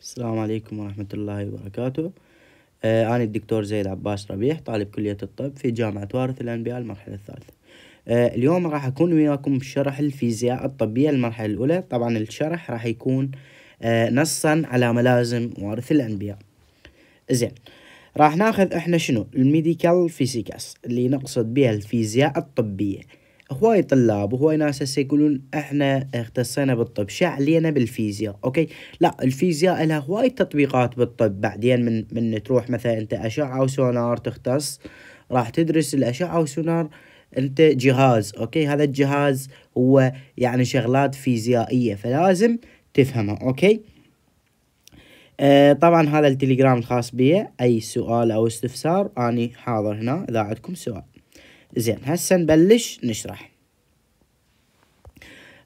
السلام عليكم ورحمة الله وبركاته آه أنا الدكتور زيد عباس ربيح طالب كلية الطب في جامعة وارث الأنبياء المرحلة الثالثة آه اليوم راح أكون وياكم بشرح الفيزياء الطبية المرحلة الأولى طبعا الشرح راح يكون آه نصا على ملازم وارث الأنبياء زين راح ناخذ احنا شنو الميديكال فيزيكاس اللي نقصد بها الفيزياء الطبية هواي طلاب وهواي ناس هسه يقولون احنا اختصينا بالطب شو علينا بالفيزياء اوكي لا الفيزياء لها هواي تطبيقات بالطب بعدين من من تروح مثلا انت اشعه وسونار تختص راح تدرس الاشعه وسونار انت جهاز اوكي هذا الجهاز هو يعني شغلات فيزيائيه فلازم تفهمها اوكي آه طبعا هذا التليجرام الخاص بي اي سؤال او استفسار اني حاضر هنا اذا عندكم سؤال زين هسه نبلش نشرح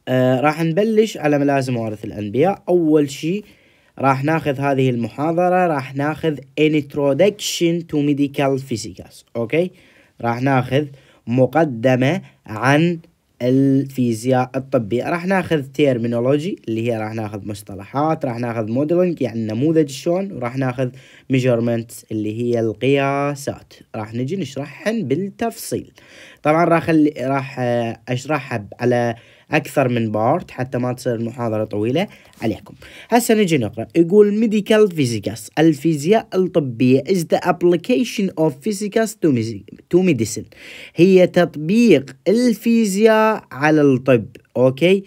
آه راح نبلش على ملازم وارث الأنبياء أول شيء راح ناخذ هذه المحاضرة راح ناخذ Introduction to Medical Physics أوكي راح ناخذ مقدمة عن الفيزياء الطبي راح ناخذ تيرمينولوجي اللي هي راح ناخذ مصطلحات راح ناخذ موديلنج يعني نموذج شلون وراح ناخذ ميجرمنت اللي هي القياسات راح نجي نشرحهن بالتفصيل طبعا راح راح آه، اشرحها على أكثر من بارت حتى ما تصير المحاضرة طويلة عليكم هسه نجي نقرأ يقول ميديكال فيزيكاس الفيزياء الطبية is the application of فيزيكاس to medicine هي تطبيق الفيزياء على الطب أوكي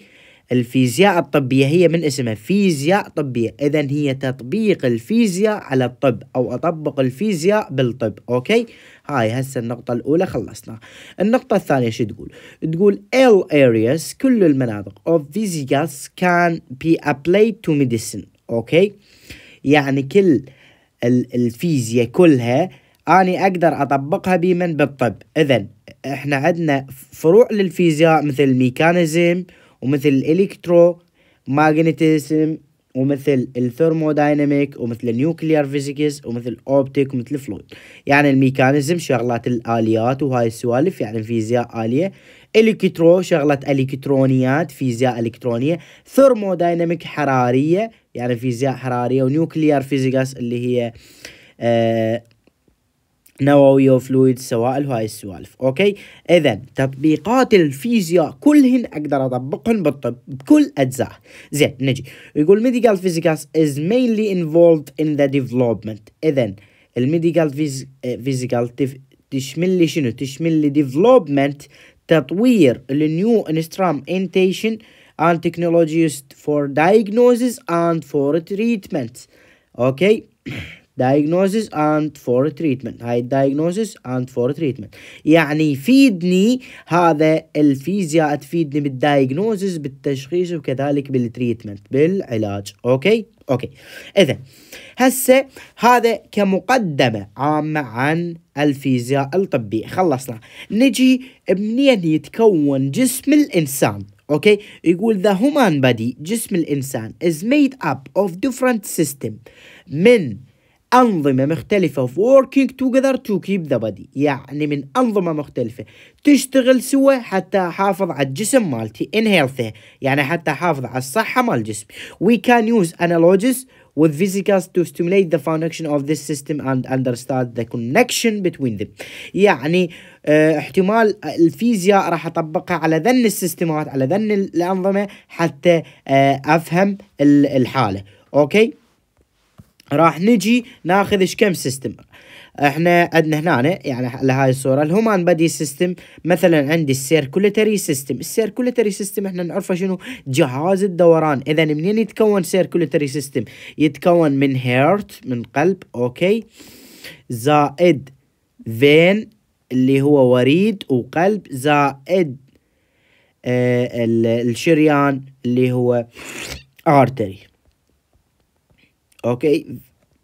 الفيزياء الطبية هي من اسمها فيزياء طبية إذا هي تطبيق الفيزياء على الطب أو أطبق الفيزياء بالطب أوكي هاي هسه النقطة الأولى خلصنا النقطة الثانية شو تقول تقول all areas كل المناطق of Visigoths can be applied to medicine أوكي يعني كل الفيزياء كلها أني أقدر أطبقها بمن بالطب إذا إحنا عندنا فروع للفيزياء مثل الميكانيزم ومثل الإلكترو ماغنتيزم ومثل الثرمودايناميك ومثل النيوكليير فيزيكس ومثل الاوبتيك ومثل الفلويد يعني الميكانيزم شغلات الاليات وهاي السوالف يعني فيزياء اليه الكترو شغله الكترونيات فيزياء الكترونيه ثرمودايناميك حراريه يعني فيزياء حراريه ونيوكليير فيزيكس اللي هي آه نووي وفلويد سوائل وهاي السوالف اوكي اذا تطبيقات الفيزياء كلهن اقدر اطبقهن بالطب بكل اجزاء زين نجي يقول ميديكال فيزيكاس از مينلي انفولد ان ذا ديفلوبمنت اذا الميديكال آه، فيزيكال تشمل لي شنو تشمل لي ديفلوبمنت تطوير النيو انسترام انتيشن اند technologies فور diagnosis اند فور تريتمنت اوكي diagnosis and for treatment هاي diagnosis and for treatment يعني يفيدني هذا الفيزياء تفيدني بالدايجنوزس بالتشخيص وكذلك بالتريتمنت بالعلاج اوكي اوكي اذا هسه هذا كمقدمه عامه عن الفيزياء الطبي خلصنا نجي منين يتكون جسم الانسان اوكي يقول the human body جسم الانسان is made up of different system من أنظمة مختلفة working together to keep the body يعني من أنظمة مختلفة تشتغل سوا حتى أحافظ على الجسم مالتي in healthy يعني حتى أحافظ على الصحة مال الجسم we can use analogies with physicals to stimulate the function of this system and understand the connection between them يعني اه احتمال الفيزياء راح اطبقها على ذن السيستمات على ذن الانظمه حتى اه افهم الحاله اوكي راح نجي ناخذ ايش كم سيستم احنا عندنا هنا يعني على هاي الصوره الهومان بادي سيستم مثلا عندي السيركولتري سيستم السيركولتري سيستم احنا نعرفه شنو جهاز الدوران اذا منين يتكون سيركولتري سيستم يتكون من هيرت من قلب اوكي زائد فين اللي هو وريد وقلب زائد آه الشريان اللي هو ارتري اوكي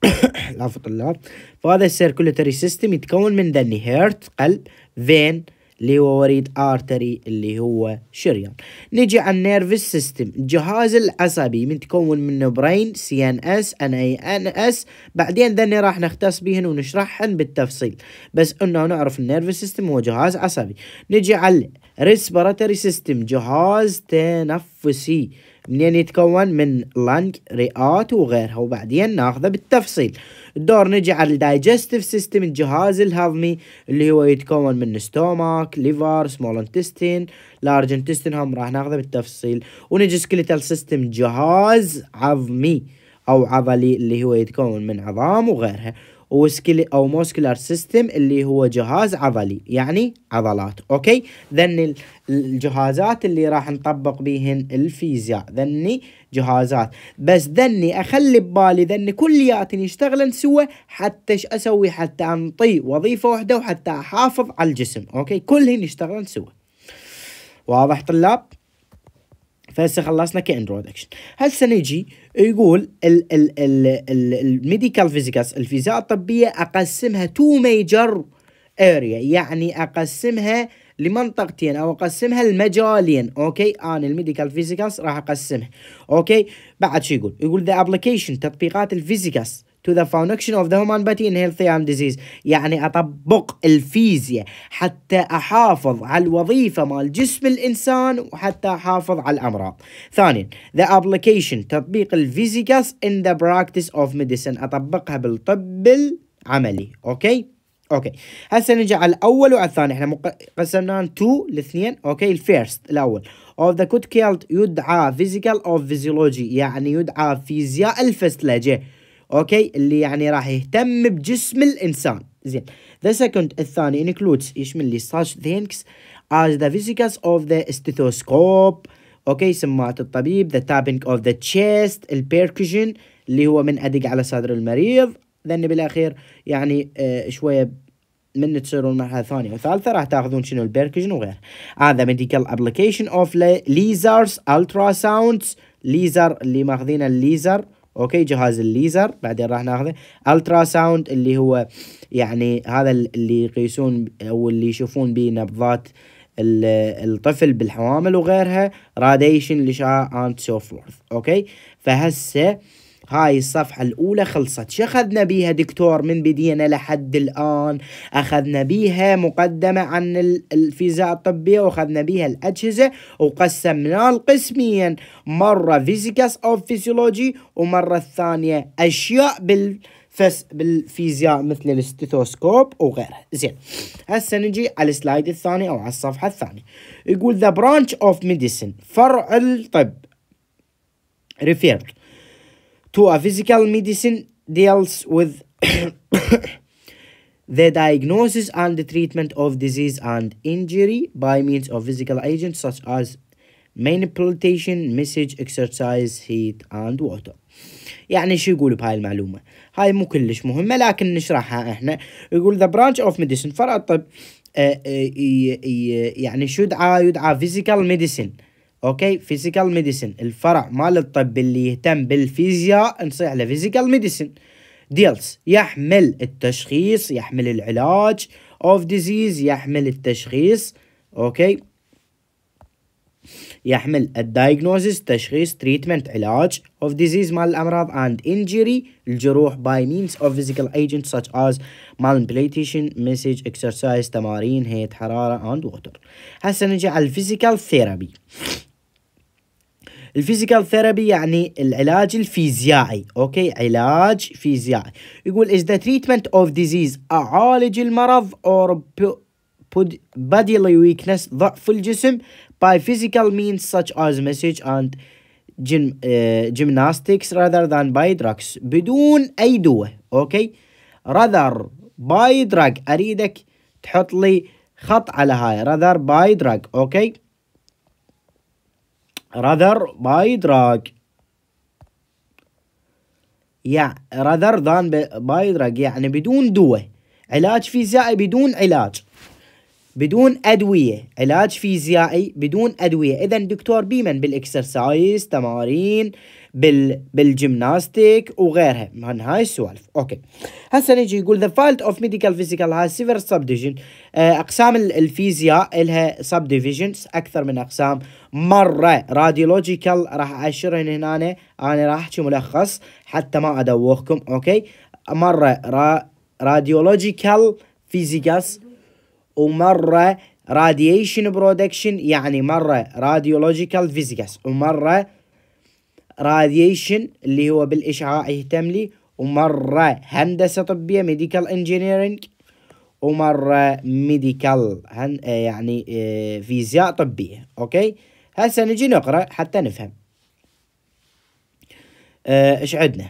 العفو الله فهذا السيركولتري سيستم يتكون من ذني هيرت قلب فين اللي هو وريد ارتري اللي هو شريان نجي على النيرفس سيستم الجهاز العصبي من منه برين سي ان اس ان اي ان اس بعدين ذني راح نختص بهن ونشرحهن بالتفصيل بس انه نعرف النيرفس سيستم هو جهاز عصبي نجي على الريسبيراتوري سيستم جهاز تنفسي منين يتكون من لانج رئات وغيرها وبعدين ناخذه بالتفصيل الدور نجي على الدايجستيف سيستم الجهاز الهضمي اللي هو يتكون من ستوماك ليفر سمول انتستين لارج انتستين هم راح ناخذه بالتفصيل ونجي سكيليتال سيستم جهاز عظمي او عضلي اللي هو يتكون من عظام وغيرها وسكلي او موسكولار سيستم اللي هو جهاز عضلي يعني عضلات اوكي ذني الجهازات اللي راح نطبق بيهن الفيزياء ذني جهازات بس ذني اخلي ببالي ذني كلياتن يشتغلن سوا حتى ايش اسوي حتى انطي وظيفه واحده وحتى احافظ على الجسم اوكي كلهن يشتغلن سوا واضح طلاب فهسه خلصنا كاندرويد اكشن هسه نجي يقول الميديكال فيزيكس الفيزياء الطبيه اقسمها تو ميجر اريا يعني اقسمها لمنطقتين او اقسمها لمجالين اوكي انا الميديكال فيزيكس راح اقسمها اوكي بعد شو يقول يقول ذا ابلكيشن تطبيقات الفيزيكس to the foundation of the human body in healthy and disease يعني أطبق الفيزياء حتى أحافظ على الوظيفة مال جسم الإنسان وحتى أحافظ على الأمراض ثانيا the application تطبيق الفيزيكاس in the practice of medicine أطبقها بالطب العملي أوكي اوكي هسه نجي على الاول وعلى الثاني احنا قسمناه تو الاثنين اوكي الفيرست الاول اوف ذا كود killed يدعى physical of physiology يعني يدعى فيزياء الفسلجه اوكي اللي يعني راح يهتم بجسم الانسان زين ذا سكند الثاني انكلودز يشمل لي ساش ثينكس از ذا فيزيكاس اوف ذا stethoscope اوكي سماعة الطبيب ذا تابنج اوف ذا تشيست البيركشن اللي هو من ادق على صدر المريض ذن بالاخير يعني آه شويه من تصيرون مرحله ثانيه وثالثه راح تاخذون شنو البيركشن وغيره هذا ميديكال ابلكيشن اوف ليزرز الترا ساوندز ليزر اللي ماخذين الليزر اوكي جهاز الليزر بعدين راح ناخذه الترا ساوند اللي هو يعني هذا اللي يقيسون او اللي يشوفون به نبضات الطفل بالحوامل وغيرها راديشن الاشعاع اند سو فورث اوكي فهسه آه هاي الصفحة الأولى خلصت شو أخذنا بيها دكتور من بدينا لحد الآن أخذنا بيها مقدمة عن الفيزياء الطبية وأخذنا بيها الأجهزة وقسمناه قسميا مرة فيزيكاس أو فيزيولوجي ومرة الثانية أشياء بال فس بالفيزياء مثل الاستيثوسكوب وغيرها زين هسه نجي على السلايد الثاني او على الصفحه الثانيه يقول ذا برانش اوف ميديسن فرع الطب ريفيرد to a physical medicine deals with the diagnosis and the treatment of disease and injury by means of physical agents such as manipulation, message, exercise, heat and water. يعني شو يقول بهاي المعلومة؟ هاي مو كلش مهمة لكن نشرحها احنا. يقول the branch of medicine فرع الطب يعني شو يدعى يدعى physical medicine اوكي فيزيكال ميديسن الفرع مال الطب اللي يهتم بالفيزياء نصيح له فيزيكال ميديسن ديلز يحمل التشخيص يحمل العلاج اوف ديزيز يحمل التشخيص اوكي يحمل الدايجنوزيس تشخيص تريتمنت علاج اوف ديزيز مال الامراض اند انجري الجروح باي مينز اوف فيزيكال ايجنت such as malnutrition مسج اكسرسايز تمارين هيئه حراره اند ووتر هسه نجي على الفيزيكال ثيرابي الفيزيكال ثيرابي يعني العلاج الفيزيائي اوكي علاج فيزيائي يقول is the treatment of disease اعالج المرض or put bodily weakness ضعف الجسم by physical means such as message and gym, uh, gymnastics rather than by drugs بدون أي دواء أوكي rather by drug أريدك تحط لي خط على هاي rather by drug أوكي رادر باي دراج يا رادر دان باي دراج يعني بدون دواء علاج فيزيائي بدون علاج بدون أدوية علاج فيزيائي بدون أدوية إذا دكتور بيمن بالإكسرسايز تمارين بال بالجمناستيك وغيرها من هاي السوالف اوكي هسه نجي يقول ذا فايلد اوف ميديكال فيزيكال هاي سيفر سب ديفيجن اقسام الفيزياء لها سب ديفيجنز اكثر من اقسام مره راديولوجيكال راح اشرهن هنا أنا. انا راح احكي ملخص حتى ما ادوخكم اوكي مره را راديولوجيكال فيزيكاس ومره راديشن برودكشن يعني مره راديولوجيكال فيزيكاس ومره راديشن اللي هو بالإشعاع يهتم لي ومرة هندسة طبية ميديكال انجينيرينج ومرة ميديكال هن آه، يعني فيزياء آه، طبية أوكي هسه نجي نقرأ حتى نفهم آه، إيش عندنا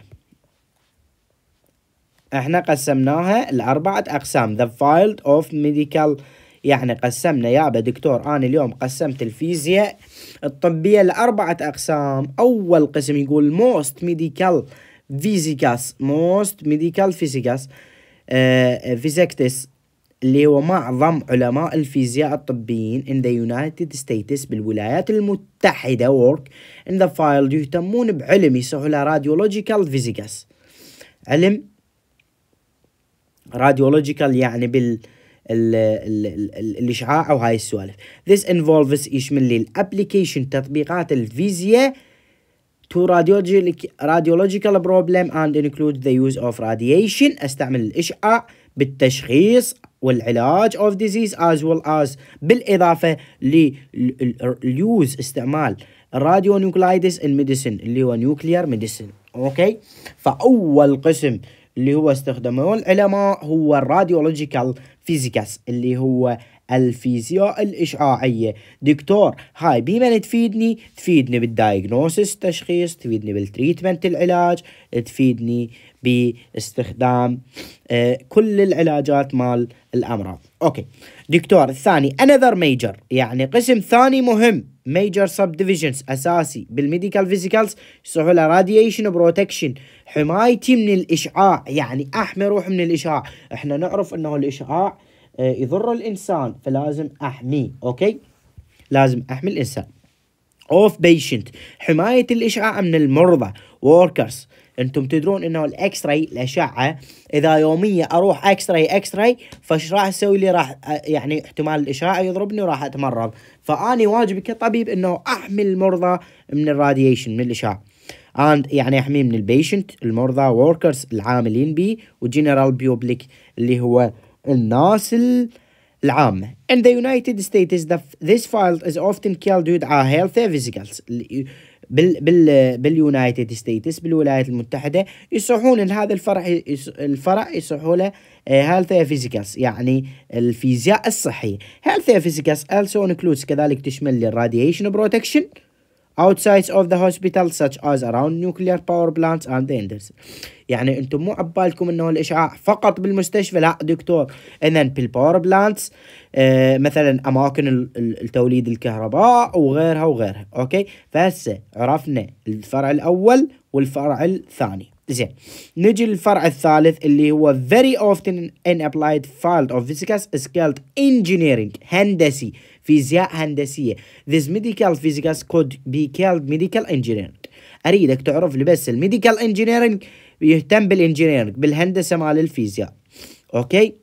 احنا قسمناها لأربعة أقسام The Field of Medical يعني قسمنا يا دكتور أنا اليوم قسمت الفيزياء الطبية لأربعة أقسام أول قسم يقول موست ميديكال فيزيكاس موست ميديكال فيزيكاس فيزيكتس اللي هو معظم علماء الفيزياء الطبيين in the United States بالولايات المتحدة work in the field يهتمون بعلم يسهل راديولوجيكال فيزيكاس علم راديولوجيكال يعني بال الاشعاع او هاي السوالف this involves يشمل لي الابلكيشن تطبيقات الفيزياء to radiological problem and include the use of radiation استعمل الاشعاع بالتشخيص والعلاج of disease as well as بالإضافة لليوز استعمال الراديو نيوكلايدس in medicine اللي هو نيوكلير ميديسن أوكي فأول قسم اللي هو استخدمه العلماء هو الراديولوجيكال فيزيكاس اللي هو الفيزياء الإشعاعية دكتور هاي بيمن تفيدني تفيدني بالدايجنوسيس تشخيص تفيدني بالتريتمنت العلاج تفيدني باستخدام آه، كل العلاجات مال الامراض اوكي دكتور الثاني انذر ميجر يعني قسم ثاني مهم ميجر سب ديفيجنز اساسي بالميديكال فيزيكالز يصيحوا له راديشن بروتكشن حمايتي من الاشعاع يعني احمي روحي من الاشعاع احنا نعرف انه الاشعاع آه، يضر الانسان فلازم احميه اوكي لازم احمي الانسان اوف بيشنت حمايه الاشعاع من المرضى وركرز انتم تدرون انه الاكس راي الاشعه اذا يوميا اروح اكس راي اكس راي فايش راح اسوي لي راح يعني احتمال الاشعه يضربني وراح اتمرض فاني واجبي كطبيب انه احمي المرضى من الراديشن من الاشعه اند يعني احميه من البيشنت المرضى وركرز العاملين بي وجنرال بيوبليك اللي هو الناس العامة in the United States this file is often killed due to health physicals بال بال باليونايتد ستيتس بالولايات المتحده يصيحون لهذا الفرع الفرع يصحوا له هيلث آه، فيزيكالز يعني الفيزياء الصحيه هيلث فيزيكالز also includes كذلك تشمل للراديشن بروتكشن outside of the hospital such as around nuclear power plants and the industry يعني انتم مو عبالكم انه الاشعاع فقط بالمستشفى لا دكتور اذا بالباور بلانتس آه، مثلا اماكن التوليد الكهرباء وغيرها وغيرها اوكي فهسه عرفنا الفرع الاول والفرع الثاني زين نجي للفرع الثالث اللي هو very often in applied field of physics is called engineering هندسي فيزياء هندسية this medical physics could be called medical engineering أريدك تعرف لي بس الميديكال engineering يهتم بالانجينيرنج بالهندسه مال الفيزياء اوكي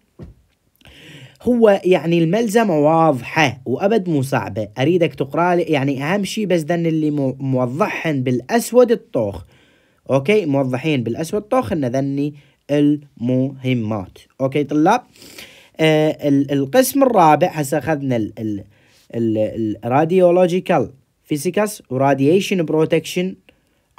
هو يعني الملزمة واضحة وأبد مو صعبة أريدك تقرأ لي يعني أهم شيء بس ذن اللي موضحهن بالأسود الطوخ أوكي موضحين بالأسود الطوخ إن ذني المهمات أوكي طلاب آه القسم الرابع هسه أخذنا الراديولوجيكال فيزيكس وراديشن بروتكشن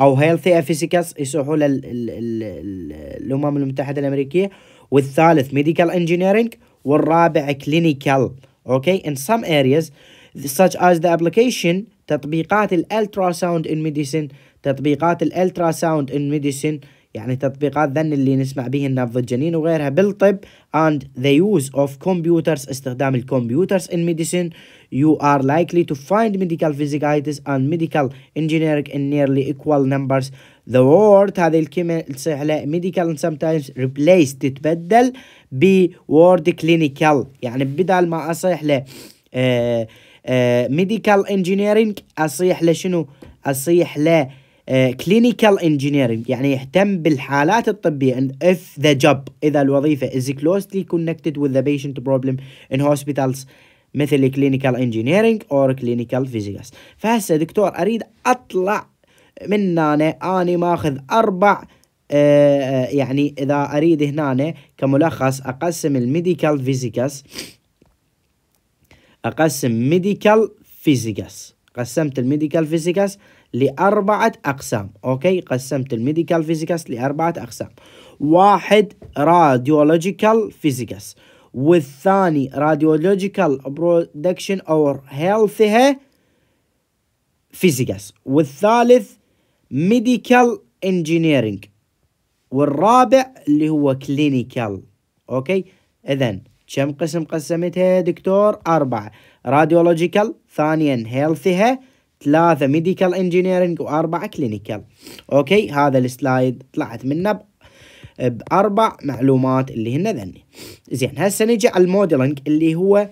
او هيلثي افيسيكس يصيحوا للامم المتحده الامريكيه والثالث ميديكال انجينيرنج والرابع كلينيكال اوكي ان سم ارياز such as the application تطبيقات الالترا ساوند ان ميديسن تطبيقات الالترا ساوند ان ميديسن يعني تطبيقات ذن اللي نسمع به الجنين وغيرها بالطب and the use of computers استخدام الكمبيوترز in medicine you are likely to find medical physicists and medical engineering in nearly equal numbers the word هذه الكلمة على medical and sometimes replaced تتبدل ب word clinical يعني بدل ما أصيح له ميديكال انجينيرينج اصيح لشنو اصيح له كلينيكال آه، انجينيرنج يعني يهتم بالحالات الطبيه and if the job اذا الوظيفه is closely connected with the patient problem in hospitals مثل كلينيكال انجينيرنج اور كلينيكال فيزيكس فهسه دكتور اريد اطلع من هنا اني ماخذ اربع آه, آه، يعني اذا اريد هنا كملخص اقسم الميديكال فيزيكس اقسم ميديكال فيزيكس قسمت الميديكال فيزيكس لأربعة أقسام أوكي قسمت الميديكال فيزيكس لأربعة أقسام واحد راديولوجيكال فيزيكس والثاني راديولوجيكال برودكشن أور هيلثها فيزيكس والثالث ميديكال انجينيرينج والرابع اللي هو كلينيكال أوكي إذا كم قسم قسمتها دكتور أربعة راديولوجيكال ثانيا هيلثها ثلاثة ميديكال انجينيرنج وأربعة كلينيكال أوكي هذا السلايد طلعت منه بأربع معلومات اللي هن ذني زين هسه نجي على الموديلنج اللي هو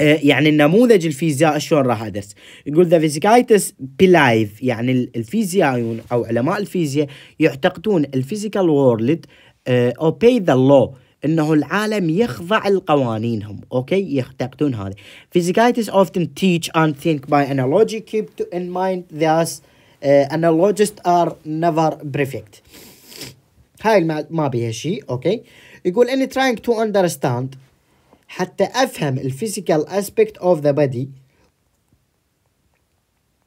آه، يعني النموذج الفيزيائي شلون راح ادرس يقول ذا فيزيكايتس بلايف يعني الفيزيائيون او علماء الفيزياء يعتقدون الفيزيكال وورلد اوبي ذا لو انه العالم يخضع لقوانينهم اوكي يعتقدون هذا physicists often teach and think by analogy keep in mind that uh, analogists are never perfect هاي ما بيها شيء اوكي يقول اني trying to understand حتى افهم الفيزيكال aspect of the body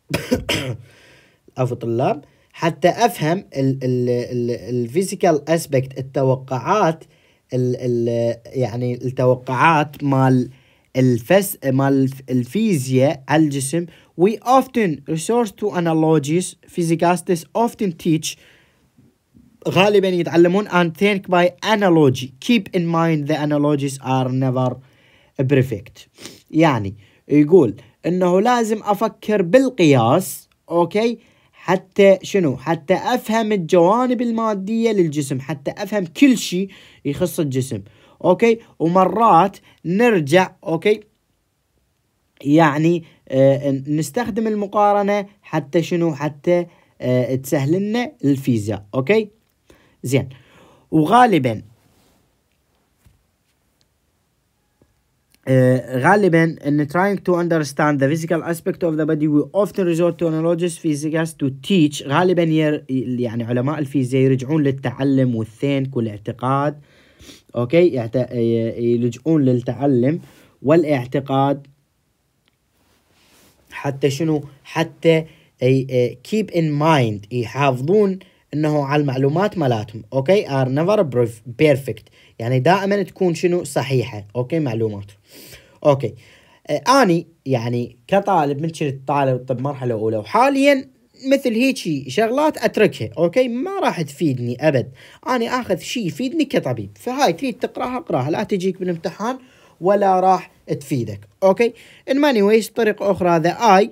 عفوا طلاب حتى افهم الفيزيكال اسبكت التوقعات ال ال يعني التوقعات مال الفس مال الفيزياء على الجسم we often resort to analogies physicists often teach غالبا يتعلمون and think by analogy keep in mind the analogies are never perfect يعني يقول انه لازم افكر بالقياس اوكي okay? حتى شنو حتى افهم الجوانب الماديه للجسم حتى افهم كل شيء يخص الجسم اوكي ومرات نرجع اوكي يعني آه، نستخدم المقارنه حتى شنو حتى آه، تسهل لنا الفيزياء اوكي زين وغالبا آه، غالبا ان trying to understand the physical aspect of the body we often resort to analogies physicists to teach غالبا ير يعني علماء الفيزياء يرجعون للتعلم والثينك والاعتقاد اوكي آه، يلجؤون للتعلم والاعتقاد حتى شنو حتى آه، keep in mind يحافظون انه على المعلومات مالاتهم اوكي ار نيفر بيرفكت يعني دائما تكون شنو صحيحه اوكي معلومات اوكي آه اني يعني كطالب من كنت طالب طب مرحله اولى وحاليا مثل هيجي شغلات اتركها اوكي ما راح تفيدني ابد اني اخذ شيء يفيدني كطبيب فهاي تريد تقراها اقراها لا تجيك بالامتحان ولا راح تفيدك اوكي ان ماني ويش طريقه اخرى ذا اي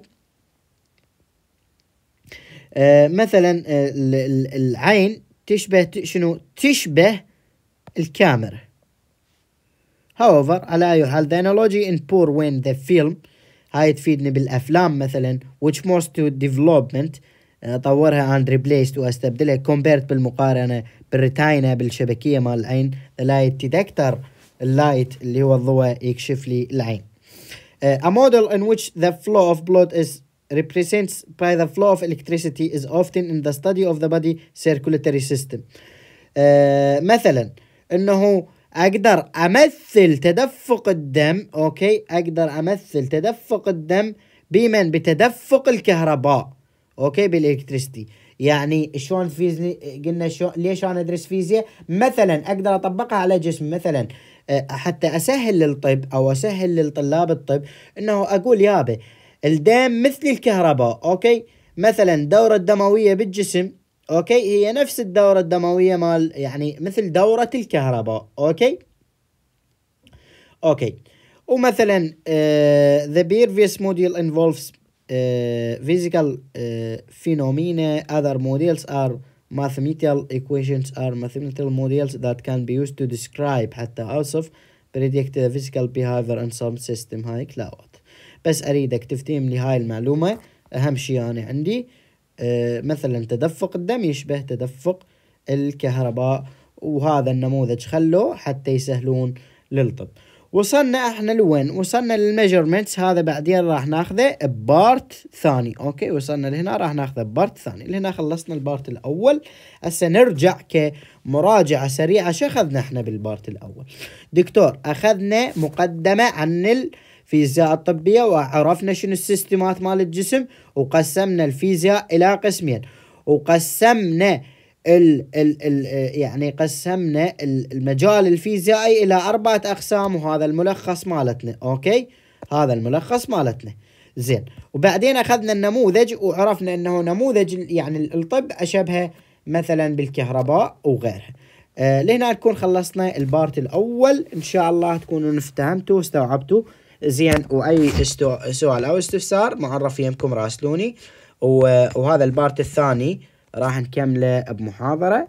آه، مثلا آه، العين تشبه شنو تشبه الكاميرا however على أي حال the analogy in poor when the film هاي تفيدني بالأفلام مثلا which most to development آه، طورها and replaced واستبدلها compared بالمقارنة بالريتاينا بالشبكية مال العين the light detector اللايت اللي هو الضوء يكشف لي العين a model in which the flow of blood is represents by the flow of electricity is often in the study of the body circulatory system uh, مثلا انه اقدر امثل تدفق الدم اوكي اقدر امثل تدفق الدم بمن بتدفق الكهرباء اوكي بالالكتريستي يعني شلون فيزي قلنا شو ليش انا ادرس فيزياء مثلا اقدر اطبقها على جسم مثلا آه، حتى اسهل للطب او اسهل للطلاب الطب انه اقول يابا الدم مثل الكهرباء اوكي مثلا الدوره الدمويه بالجسم اوكي هي نفس الدوره الدمويه مال يعني مثل دوره الكهرباء اوكي اوكي ومثلا ذا بيرفيس موديل انفولفز فيزيكال فينومينا اذر موديلز ار mathematical equations are mathematical models that can be used to describe حتى اوصف predict the physical behavior in some system هاي كلاود بس اريدك تفتهم لي هاي المعلومه اهم شيء انا عندي أه مثلا تدفق الدم يشبه تدفق الكهرباء وهذا النموذج خلوه حتى يسهلون للطب وصلنا احنا لوين وصلنا للميجرمنتس هذا بعدين راح ناخذه ببارت ثاني اوكي وصلنا لهنا راح ناخذه ببارت ثاني لهنا خلصنا البارت الاول هسه نرجع كمراجعه سريعه شو اخذنا احنا بالبارت الاول دكتور اخذنا مقدمه عن ال فيزياء الطبيه وعرفنا شنو السيستمات مال الجسم وقسمنا الفيزياء الى قسمين وقسمنا ال ال ال يعني قسمنا المجال الفيزيائي الى اربعه اقسام وهذا الملخص مالتنا اوكي هذا الملخص مالتنا زين وبعدين اخذنا النموذج وعرفنا انه نموذج يعني الطب أشبه مثلا بالكهرباء وغيرها آه لهنا نكون خلصنا البارت الاول ان شاء الله تكونوا افتهمتوا واستوعبتوا زين واي استو... سؤال او استفسار معرف يمكم راسلوني وهذا البارت الثاني راح نكمله بمحاضرة